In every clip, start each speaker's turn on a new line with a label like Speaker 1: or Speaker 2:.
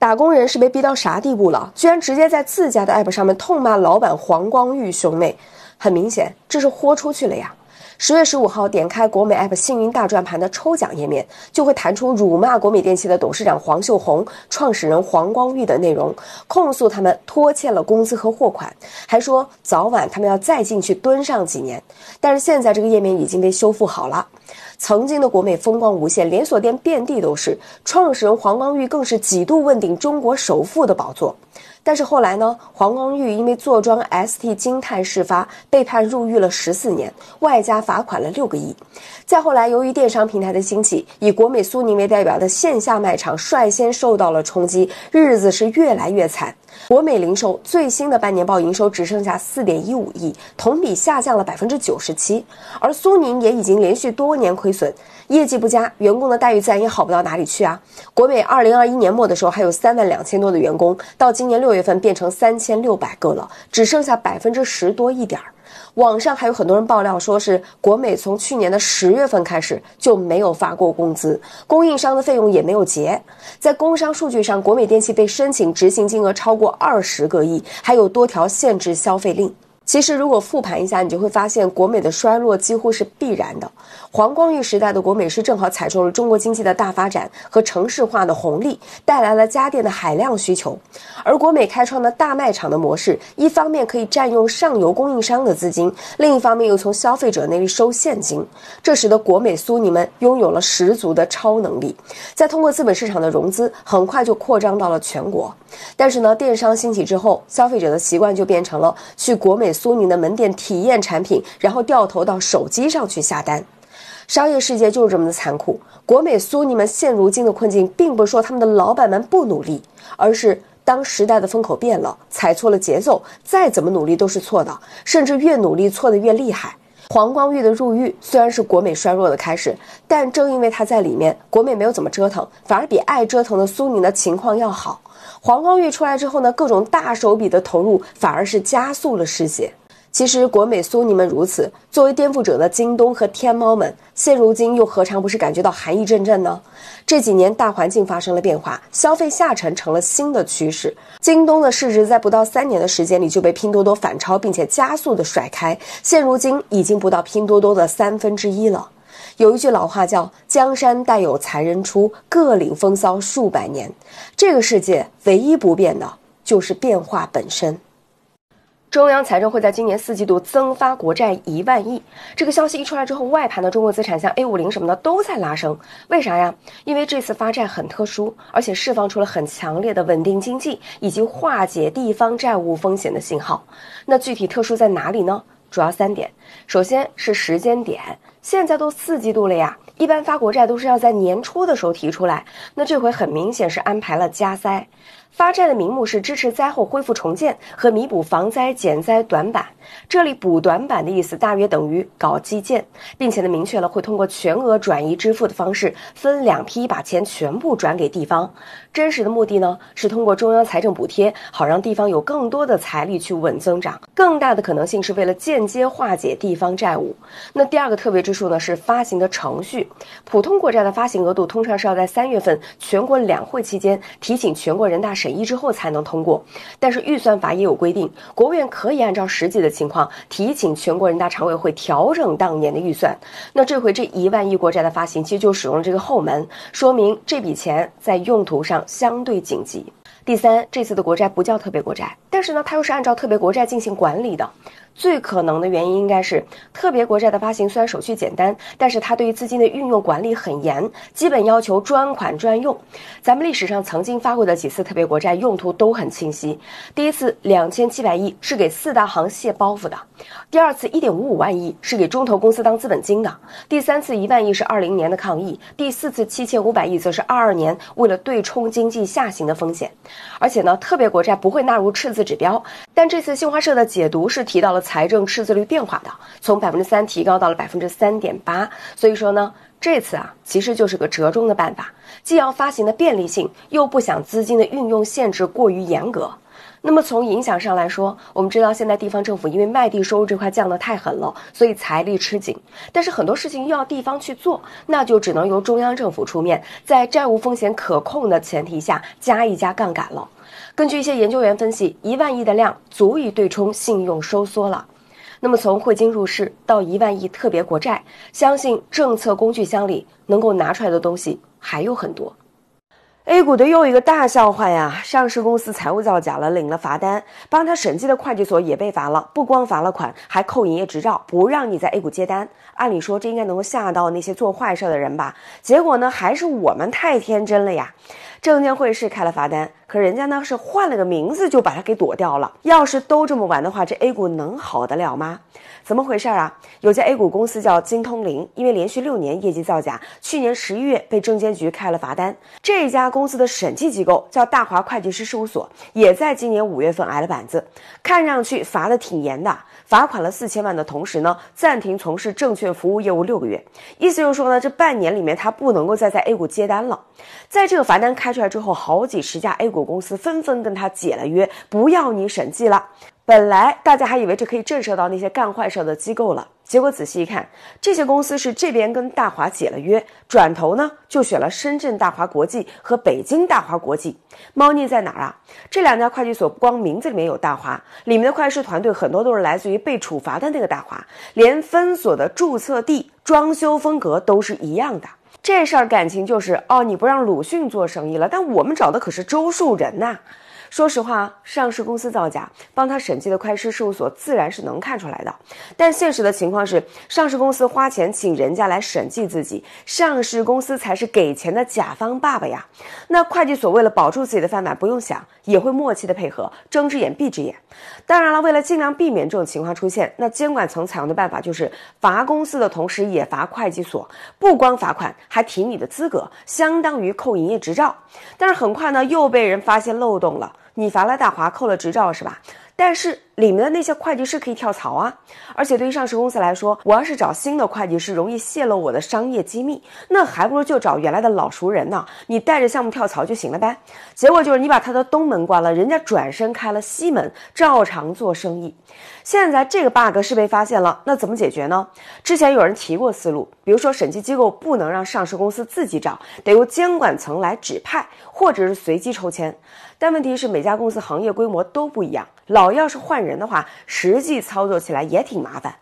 Speaker 1: 打工人是被逼到啥地步了？居然直接在自家的 app 上面痛骂老板黄光裕兄妹，很明显这是豁出去了呀！十月十五号点开国美 app 幸运大转盘的抽奖页面，就会弹出辱骂国美电器的董事长黄秀红、创始人黄光裕的内容，控诉他们拖欠了工资和货款，还说早晚他们要再进去蹲上几年。但是现在这个页面已经被修复好了。曾经的国美风光无限，连锁店遍地都是，创始人黄光裕更是几度问鼎中国首富的宝座。但是后来呢，黄光裕因为坐庄 ST 金泰事发，被判入狱了十四年，外加罚款了六个亿。再后来，由于电商平台的兴起，以国美、苏宁为代表的线下卖场率先受到了冲击，日子是越来越惨。国美零售最新的半年报营收只剩下四点一五亿，同比下降了百分之九十七。而苏宁也已经连续多年亏损，业绩不佳，员工的待遇自然也好不到哪里去啊。国美二零二一年末的时候还有三万两千多的员工，到今年六。六月份变成三千六百个了，只剩下百分之十多一点儿。网上还有很多人爆料，说是国美从去年的十月份开始就没有发过工资，供应商的费用也没有结。在工商数据上，国美电器被申请执行金额超过二十个亿，还有多条限制消费令。其实，如果复盘一下，你就会发现国美的衰落几乎是必然的。黄光裕时代的国美是正好踩中了中国经济的大发展和城市化的红利，带来了家电的海量需求。而国美开创的大卖场的模式，一方面可以占用上游供应商的资金，另一方面又从消费者那里收现金，这使得国美、苏宁们拥有了十足的超能力。再通过资本市场的融资，很快就扩张到了全国。但是呢，电商兴起之后，消费者的习惯就变成了去国美。苏宁的门店体验产品，然后掉头到手机上去下单。商业世界就是这么的残酷。国美、苏宁们现如今的困境，并不是说他们的老板们不努力，而是当时代的风口变了，踩错了节奏，再怎么努力都是错的，甚至越努力错的越厉害。黄光裕的入狱虽然是国美衰弱的开始，但正因为他在里面，国美没有怎么折腾，反而比爱折腾的苏宁的情况要好。黄光裕出来之后呢，各种大手笔的投入反而是加速了失血。其实，国美、苏宁们如此作为颠覆者的京东和天猫们，现如今又何尝不是感觉到寒意阵阵呢？这几年大环境发生了变化，消费下沉成了新的趋势。京东的市值在不到三年的时间里就被拼多多反超，并且加速的甩开，现如今已经不到拼多多的三分之一了。有一句老话叫“江山代有才人出，各领风骚数百年”。这个世界唯一不变的就是变化本身。中央财政会在今年四季度增发国债一万亿，这个消息一出来之后，外盘的中国资产像 A 五零什么的都在拉升，为啥呀？因为这次发债很特殊，而且释放出了很强烈的稳定经济以及化解地方债务风险的信号。那具体特殊在哪里呢？主要三点，首先是时间点，现在都四季度了呀，一般发国债都是要在年初的时候提出来，那这回很明显是安排了加塞。发债的名目是支持灾后恢复重建和弥补防灾减灾短板，这里补短板的意思大约等于搞基建，并且呢明确了会通过全额转移支付的方式分两批把钱全部转给地方，真实的目的呢是通过中央财政补贴，好让地方有更多的财力去稳增长，更大的可能性是为了间接化解地方债务。那第二个特别之处呢是发行的程序，普通国债的发行额度通常是要在三月份全国两会期间提请全国人大。审议之后才能通过，但是预算法也有规定，国务院可以按照实际的情况提请全国人大常委会调整当年的预算。那这回这一万亿国债的发行，其实就使用了这个后门，说明这笔钱在用途上相对紧急。第三，这次的国债不叫特别国债，但是呢，它又是按照特别国债进行管理的。最可能的原因应该是特别国债的发行虽然手续简单，但是它对于资金的运用管理很严，基本要求专款专用。咱们历史上曾经发过的几次特别国债用途都很清晰。第一次两千七百亿是给四大行卸包袱的，第二次一点五五万亿是给中投公司当资本金的，第三次一万亿是二零年的抗疫，第四次七千五百亿则是二二年为了对冲经济下行的风险。而且呢，特别国债不会纳入赤字指标，但这次新华社的解读是提到了。财政赤字率变化的，从百分之三提高到了百分之三点八，所以说呢，这次啊，其实就是个折中的办法，既要发行的便利性，又不想资金的运用限制过于严格。那么从影响上来说，我们知道现在地方政府因为卖地收入这块降得太狠了，所以财力吃紧。但是很多事情又要地方去做，那就只能由中央政府出面，在债务风险可控的前提下加一加杠杆了。根据一些研究员分析，一万亿的量足以对冲信用收缩了。那么从汇金入市到一万亿特别国债，相信政策工具箱里能够拿出来的东西还有很多。A 股的又一个大笑话呀！上市公司财务造假了，领了罚单，帮他审计的会计所也被罚了。不光罚了款，还扣营业执照，不让你在 A 股接单。按理说这应该能够吓到那些做坏事的人吧？结果呢，还是我们太天真了呀！证监会是开了罚单，可人家呢是换了个名字就把它给躲掉了。要是都这么玩的话，这 A 股能好得了吗？怎么回事啊？有家 A 股公司叫金通灵，因为连续六年业绩造假，去年十一月被证监局开了罚单。这家公司的审计机构叫大华会计师事务所，也在今年五月份挨了板子。看上去罚的挺严的。罚款了四千万的同时呢，暂停从事证券服务业务六个月，意思就是说呢，这半年里面他不能够再在 A 股接单了。在这个罚单开出来之后，好几十家 A 股公司纷纷跟他解了约，不要你审计了。本来大家还以为这可以震慑到那些干坏事的机构了。结果仔细一看，这些公司是这边跟大华解了约，转头呢就选了深圳大华国际和北京大华国际。猫腻在哪儿啊？这两家会计所不光名字里面有大华，里面的会计师团队很多都是来自于被处罚的那个大华，连分所的注册地、装修风格都是一样的。这事儿感情就是，哦，你不让鲁迅做生意了，但我们找的可是周树人呐。说实话，上市公司造假，帮他审计的会计师事务所自然是能看出来的。但现实的情况是，上市公司花钱请人家来审计自己，上市公司才是给钱的甲方爸爸呀。那会计所为了保住自己的饭碗，不用想也会默契的配合，睁只眼闭只眼。当然了，为了尽量避免这种情况出现，那监管层采用的办法就是罚公司的同时也罚会计所，不光罚款，还停你的资格，相当于扣营业执照。但是很快呢，又被人发现漏洞了。你罚了大华扣了执照是吧？但是里面的那些会计师可以跳槽啊，而且对于上市公司来说，我要是找新的会计师容易泄露我的商业机密，那还不如就找原来的老熟人呢。你带着项目跳槽就行了呗。结果就是你把他的东门关了，人家转身开了西门，照常做生意。现在这个 bug 是被发现了，那怎么解决呢？之前有人提过思路，比如说审计机构不能让上市公司自己找，得由监管层来指派，或者是随机抽签。但问题是，每家公司行业规模都不一样，老要是换人的话，实际操作起来也挺麻烦。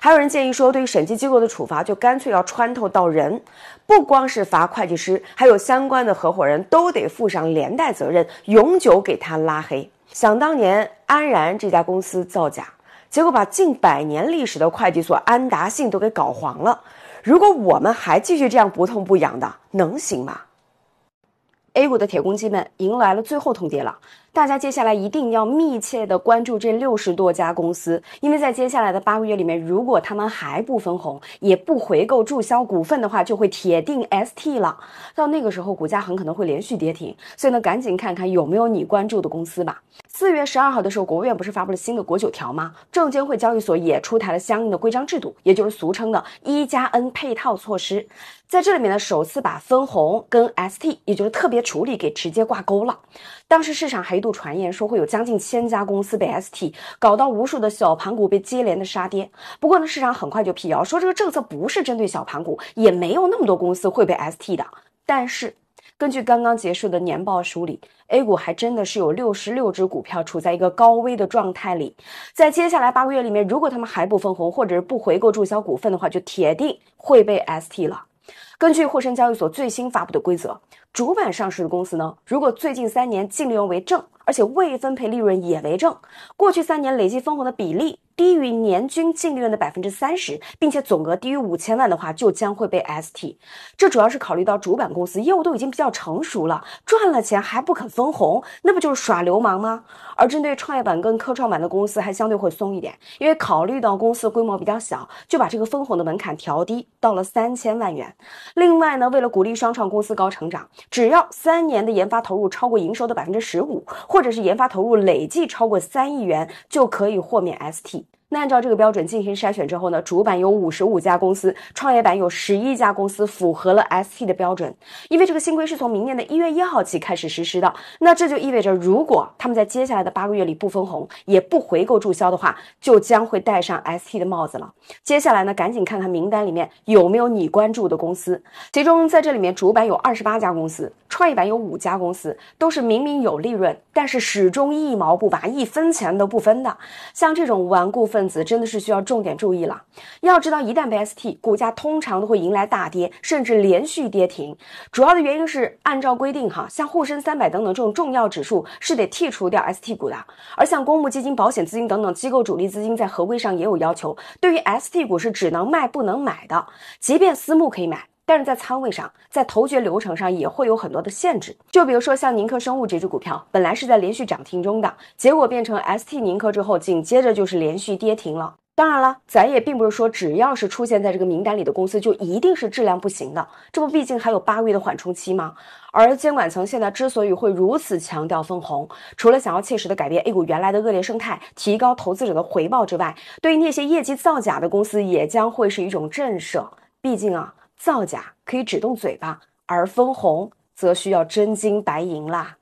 Speaker 1: 还有人建议说，对于审计机构的处罚，就干脆要穿透到人，不光是罚会计师，还有相关的合伙人都得负上连带责任，永久给他拉黑。想当年，安然这家公司造假，结果把近百年历史的会计所安达信都给搞黄了。如果我们还继续这样不痛不痒的，能行吗？A 股的铁公鸡们迎来了最后通牒了。大家接下来一定要密切的关注这六十多家公司，因为在接下来的八个月里面，如果他们还不分红，也不回购注销股份的话，就会铁定 ST 了。到那个时候，股价很可能会连续跌停。所以呢，赶紧看看有没有你关注的公司吧。四月十二号的时候，国务院不是发布了新的国九条吗？证监会、交易所也出台了相应的规章制度，也就是俗称的一加 N 配套措施。在这里面呢，首次把分红跟 ST，也就是特别处理给直接挂钩了。当时市场还有一。又传言说会有将近千家公司被 ST，搞到无数的小盘股被接连的杀跌。不过呢，市场很快就辟谣说这个政策不是针对小盘股，也没有那么多公司会被 ST 的。但是，根据刚刚结束的年报梳理，A 股还真的是有六十六只股票处在一个高危的状态里。在接下来八个月里面，如果他们还不分红或者是不回购注销股份的话，就铁定会被 ST 了。根据沪深交易所最新发布的规则，主板上市的公司呢，如果最近三年净利润为正，而且未分配利润也为正，过去三年累计分红的比例。低于年均净利润的百分之三十，并且总额低于五千万的话，就将会被 ST。这主要是考虑到主板公司业务都已经比较成熟了，赚了钱还不肯分红，那不就是耍流氓吗？而针对创业板跟科创板的公司，还相对会松一点，因为考虑到公司规模比较小，就把这个分红的门槛调低到了三千万元。另外呢，为了鼓励双创公司高成长，只要三年的研发投入超过营收的百分之十五，或者是研发投入累计超过三亿元，就可以豁免 ST。那按照这个标准进行筛选之后呢，主板有五十五家公司，创业板有十一家公司符合了 ST 的标准。因为这个新规是从明年的一月一号起开始实施的，那这就意味着，如果他们在接下来的八个月里不分红，也不回购注销的话，就将会戴上 ST 的帽子了。接下来呢，赶紧看看名单里面有没有你关注的公司。其中在这里面，主板有二十八家公司，创业板有五家公司，都是明明有利润，但是始终一毛不拔，一分钱都不分的。像这种顽固。分子真的是需要重点注意了。要知道，一旦被 ST，股价通常都会迎来大跌，甚至连续跌停。主要的原因是，按照规定，哈，像沪深三百等等这种重要指数是得剔除掉 ST 股的。而像公募基金、保险资金等等机构主力资金在合规上也有要求，对于 ST 股是只能卖不能买的，即便私募可以买。但是在仓位上，在投决流程上也会有很多的限制，就比如说像宁克生物这只股票，本来是在连续涨停中的，结果变成 ST 宁克之后，紧接着就是连续跌停了。当然了，咱也并不是说只要是出现在这个名单里的公司就一定是质量不行的，这不毕竟还有八个月的缓冲期吗？而监管层现在之所以会如此强调分红，除了想要切实的改变 A 股原来的恶劣生态，提高投资者的回报之外，对于那些业绩造假的公司也将会是一种震慑。毕竟啊。造假可以只动嘴巴，而分红则需要真金白银啦。